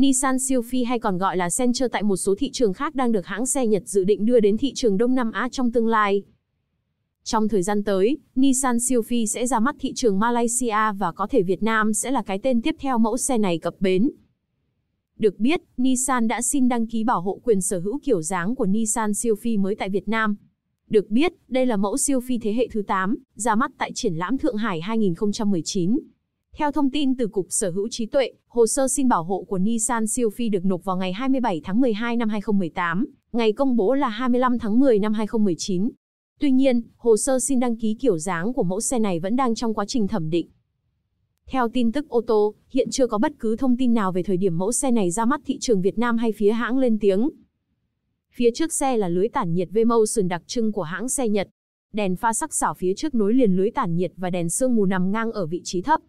Nissan Silphy hay còn gọi là Sentra tại một số thị trường khác đang được hãng xe Nhật dự định đưa đến thị trường Đông Nam Á trong tương lai. Trong thời gian tới, Nissan Silphy sẽ ra mắt thị trường Malaysia và có thể Việt Nam sẽ là cái tên tiếp theo mẫu xe này cập bến. Được biết, Nissan đã xin đăng ký bảo hộ quyền sở hữu kiểu dáng của Nissan Silphy mới tại Việt Nam. Được biết, đây là mẫu Silphy thế hệ thứ 8, ra mắt tại triển lãm Thượng Hải 2019. Theo thông tin từ Cục Sở hữu trí tuệ, hồ sơ xin bảo hộ của Nissan Silphy được nộp vào ngày 27 tháng 12 năm 2018, ngày công bố là 25 tháng 10 năm 2019. Tuy nhiên, hồ sơ xin đăng ký kiểu dáng của mẫu xe này vẫn đang trong quá trình thẩm định. Theo tin tức ô tô, hiện chưa có bất cứ thông tin nào về thời điểm mẫu xe này ra mắt thị trường Việt Nam hay phía hãng lên tiếng. Phía trước xe là lưới tản nhiệt V-Motion đặc trưng của hãng xe Nhật. Đèn pha sắc xảo phía trước nối liền lưới tản nhiệt và đèn sương mù nằm ngang ở vị trí thấp.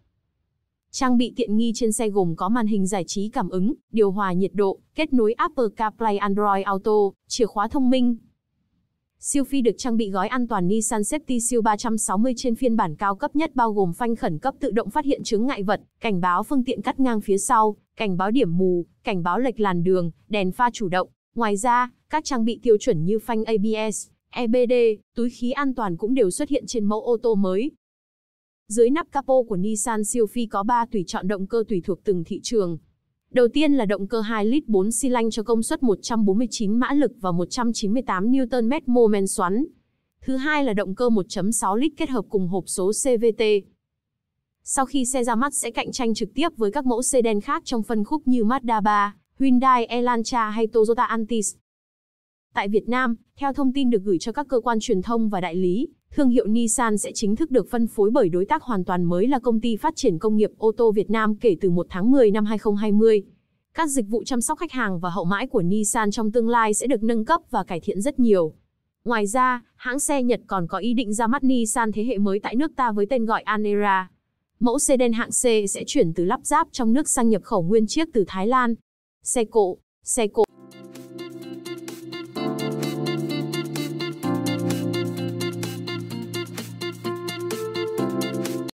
Trang bị tiện nghi trên xe gồm có màn hình giải trí cảm ứng, điều hòa nhiệt độ, kết nối Apple CarPlay Android Auto, chìa khóa thông minh. Siêu phi được trang bị gói an toàn Nissan Safety Siêu 360 trên phiên bản cao cấp nhất bao gồm phanh khẩn cấp tự động phát hiện chứng ngại vật, cảnh báo phương tiện cắt ngang phía sau, cảnh báo điểm mù, cảnh báo lệch làn đường, đèn pha chủ động. Ngoài ra, các trang bị tiêu chuẩn như phanh ABS, EBD, túi khí an toàn cũng đều xuất hiện trên mẫu ô tô mới. Dưới nắp capo của Nissan siêu có 3 tùy chọn động cơ tùy thuộc từng thị trường. Đầu tiên là động cơ 2 lít 4 xi lanh cho công suất 149 mã lực và 198 Nm mô men xoắn. Thứ hai là động cơ 1.6 lít kết hợp cùng hộp số CVT. Sau khi xe ra mắt sẽ cạnh tranh trực tiếp với các mẫu sedan khác trong phân khúc như Mazda 3, Hyundai Elantra hay Toyota Altis. Tại Việt Nam, theo thông tin được gửi cho các cơ quan truyền thông và đại lý, thương hiệu Nissan sẽ chính thức được phân phối bởi đối tác hoàn toàn mới là công ty phát triển công nghiệp ô tô Việt Nam kể từ 1 tháng 10 năm 2020. Các dịch vụ chăm sóc khách hàng và hậu mãi của Nissan trong tương lai sẽ được nâng cấp và cải thiện rất nhiều. Ngoài ra, hãng xe Nhật còn có ý định ra mắt Nissan thế hệ mới tại nước ta với tên gọi Anera. Mẫu xe đen hạng C sẽ chuyển từ lắp ráp trong nước sang nhập khẩu nguyên chiếc từ Thái Lan. Xe cộ, xe cộ